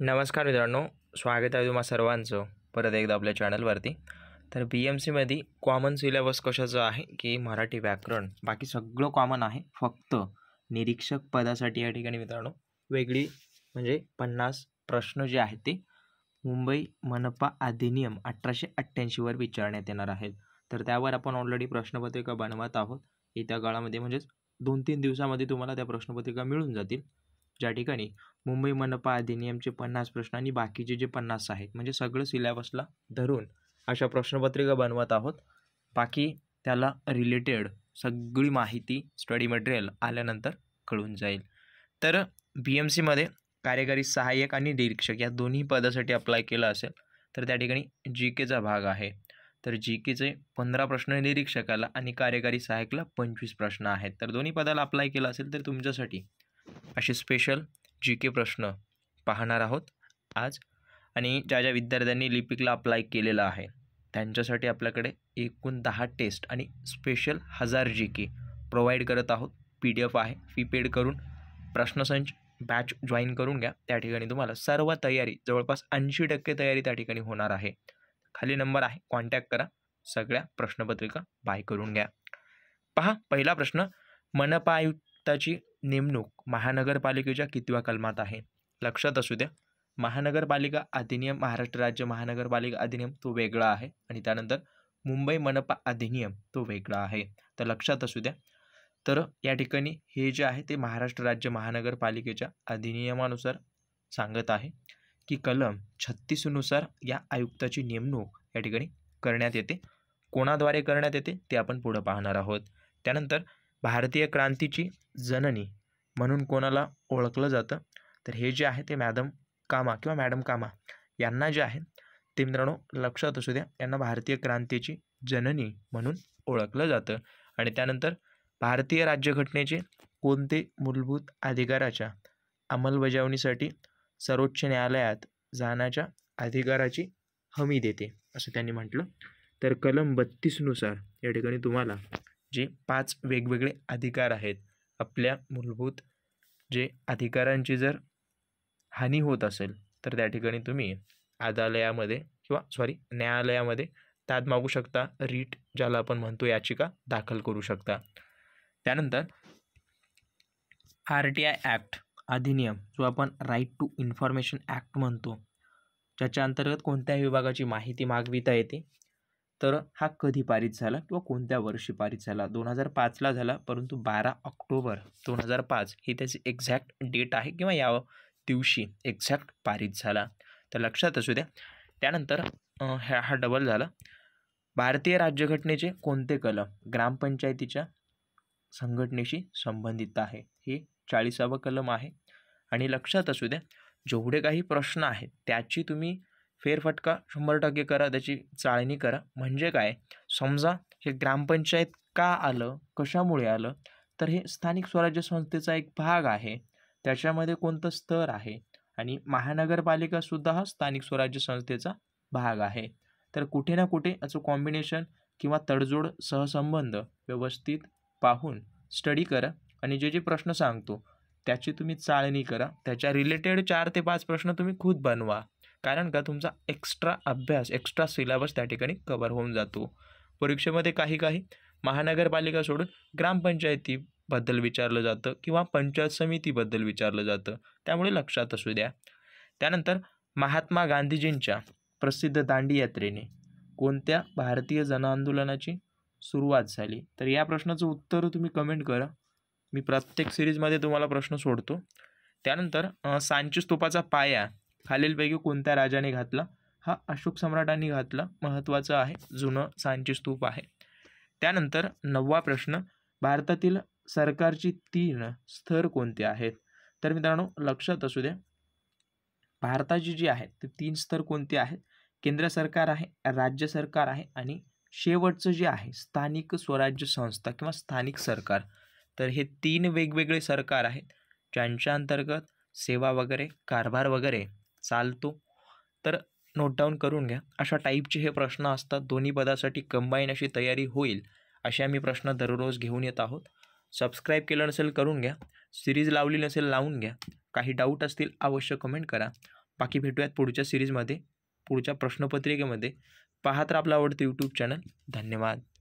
नमस्कार मित्रांनो स्वागत आहे तुम्हा सर्वांचं परत एकदा आपल्या चॅनलवरती तर बी एम सीमध्ये कॉमन सिलेबस कशाचं आहे की मराठी व्याकरण बाकी सगळं कॉमन आहे फक्त निरीक्षक पदासाठी या ठिकाणी मित्रांनो वेगळी म्हणजे पन्नास प्रश्न जे आहेत ते मुंबई मनपा अधिनियम अठराशे अठ्ठ्याऐंशीवर विचारण्यात येणार आहेत तर त्यावर आपण ऑलरेडी प्रश्नपत्रिका बनवत आहोत येत्या काळामध्ये म्हणजेच दोन तीन दिवसामध्ये तुम्हाला त्या प्रश्नपत्रिका मिळून जातील ज्या ठिकाणी मुंबई मनपा अधिनियमचे पन्नास प्रश्न आणि बाकीचे जे पन्नास आहेत म्हणजे सगळं सिलॅबसला धरून अशा प्रश्नपत्रिका बनवत आहोत बाकी त्याला रिलेटेड सगळी माहिती स्टडी मटेरियल आल्यानंतर कळून जाईल तर बी एम सीमध्ये कार्यकारी सहाय्यक आणि निरीक्षक या दोन्ही पदासाठी अप्लाय केलं असेल तर त्या ठिकाणी जी केचा भाग आहे तर जी केचे पंधरा प्रश्न निरीक्षकाला आणि कार्यकारी सहाय्यकला पंचवीस प्रश्न आहेत तर दोन्ही पदाला अप्लाय केला असेल तर तुमच्यासाठी असे स्पेशल जी के प्रश्न पाहणार आहोत आज आणि ज्या ज्या विद्यार्थ्यांनी लिपिकला अप्लाय केलेला आहे त्यांच्यासाठी आपल्याकडे एकूण दहा टेस्ट आणि स्पेशल हजार जी के प्रोव्हाइड करत आहोत पी डी एफ आहे फी पेड करून प्रश्नसंच बॅच जॉईन करून घ्या त्या ठिकाणी तुम्हाला सर्व तयारी जवळपास ऐंशी टक्के तयारी त्या ठिकाणी होणार आहे खाली नंबर आहे कॉन्टॅक्ट करा सगळ्या प्रश्नपत्रिका बाय करून घ्या पहा पहिला प्रश्न मनपा आयुक्ताची नेमणूक महानगरपालिकेच्या कितव्या कलमात आहे लक्षात असू द्या महानगरपालिका अधिनियम महाराष्ट्र राज्य महानगरपालिका अधिनियम तो वेगळा आहे आणि त्यानंतर मुंबई मनपा अधिनियम तो वेगळा आहे तर लक्षात असू द्या तर या ठिकाणी हे जे आहे ते महाराष्ट्र राज्य महानगरपालिकेच्या अधिनियमानुसार सांगत आहे की कलम छत्तीसनुसार या आयुक्ताची नेमणूक या ठिकाणी करण्यात येते कोणाद्वारे करण्यात येते ते आपण पुढं पाहणार आहोत त्यानंतर भारतीय क्रांतीची जननी म्हणून कोणाला ओळखलं जातं तर हे जे आहे ते मॅडम कामा किंवा मॅडम कामा यांना जे आहे ते मित्रांनो लक्षात असू द्या यांना भारतीय क्रांतीची जननी म्हणून ओळखलं जातं आणि त्यानंतर भारतीय राज्यघटनेचे कोणते मूलभूत अधिकाराच्या अंमलबजावणीसाठी सर्वोच्च न्यायालयात जाण्याच्या अधिकाराची हमी देते असं त्यांनी म्हटलं तर कलम बत्तीसनुसार या ठिकाणी तुम्हाला जे पाच वेगवेगळे अधिकार आहेत आपल्या मूलभूत जे अधिकारांची जर हानी होत असेल तर त्या ठिकाणी तुम्ही अदालयामध्ये किंवा सॉरी न्यायालयामध्ये ताद मागू शकता रीट ज्याला आपण म्हणतो याचिका दाखल करू शकता त्यानंतर आर टी आय ॲक्ट अधिनियम जो आपण राईट टू इन्फॉर्मेशन ॲक्ट म्हणतो ज्याच्या अंतर्गत कोणत्याही विभागाची माहिती मागविता येते तर हा कधी पारित झाला किंवा कोणत्या वर्षी पारित झाला दोन हजार पाचला झाला परंतु बारा ऑक्टोबर दोन हजार पाच ही त्याची एक्झॅक्ट डेट आहे किंवा या दिवशी एक्झॅक्ट पारित झाला तर लक्षात असू द्या त्यानंतर ह्या हा डबल झाला भारतीय राज्यघटनेचे कोणते कलम ग्रामपंचायतीच्या संघटनेशी संबंधित आहे हे चाळीसावं कलम आहे आणि लक्षात असू द्या जेवढे काही प्रश्न आहेत त्याची तुम्ही फेरफटका शंभर टक्के करा त्याची चाळणी करा म्हणजे काय समजा हे ग्रामपंचायत का आलं कशामुळे आलं तर हे स्थानिक स्वराज्य संस्थेचा एक भाग आहे त्याच्यामध्ये कोणतं स्तर आहे आणि महानगरपालिकासुद्धा हा स्थानिक स्वराज्य संस्थेचा भाग आहे तर कुठे ना कुठे याचं कॉम्बिनेशन किंवा तडजोड सहसंबंध व्यवस्थित पाहून स्टडी करा आणि जे जे प्रश्न सांगतो त्याची तुम्ही चाळणी करा त्याच्या रिलेटेड चार ते पाच प्रश्न तुम्ही खुद बनवा कारण का तुमचा एक्स्ट्रा अभ्यास एक्स्ट्रा सिलेबस त्या ठिकाणी कवर होऊन जातो परीक्षेमध्ये काही काही महानगरपालिका सोडून ग्रामपंचायतीबद्दल विचारलं जातं किंवा पंचायत समितीबद्दल विचारलं जातं त्यामुळे लक्षात असू द्या त्यानंतर महात्मा गांधीजींच्या प्रसिद्ध दांडी यात्रेने कोणत्या भारतीय जनआंदोलनाची सुरुवात झाली तर या प्रश्नाचं उत्तर तुम्ही कमेंट करा मी प्रत्येक सिरीजमध्ये तुम्हाला प्रश्न सोडतो त्यानंतर सांची स्तूपाचा पाया खालीलपैकी कोणत्या राजाने घातला हा अशोक सम्राटांनी घातला महत्त्वाचं आहे जुनं सांची स्तूप आहे त्यानंतर नववा प्रश्न भारतातील सरकारची तीन स्तर कोणते आहेत तर मित्रांनो लक्षात असू द्या भारताची जी आहे ते तीन स्तर कोणते आहेत केंद्र सरकार आहे राज्य सरकार आहे आणि शेवटचं जे आहे स्थानिक स्वराज्य संस्था किंवा स्थानिक सरकार तर हे तीन वेगवेगळे सरकार आहेत ज्यांच्या अंतर्गत सेवा वगैरे कारभार वगैरे चालतो तर नोट डाऊन करून घ्या अशा टाईपचे हे प्रश्न असतात दोन्ही पदासाठी कंबाईन अशी तयारी होईल असे आम्ही प्रश्न दररोज घेऊन येत आहोत सबस्क्राईब केलं नसेल करून घ्या सिरीज लावली नसेल लावून घ्या काही डाऊट असतील अवश्य कमेंट करा बाकी भेटूयात पुढच्या सिरीजमध्ये पुढच्या प्रश्नपत्रिकेमध्ये पाहा तर आपला आवडतं यूट्यूब चॅनल धन्यवाद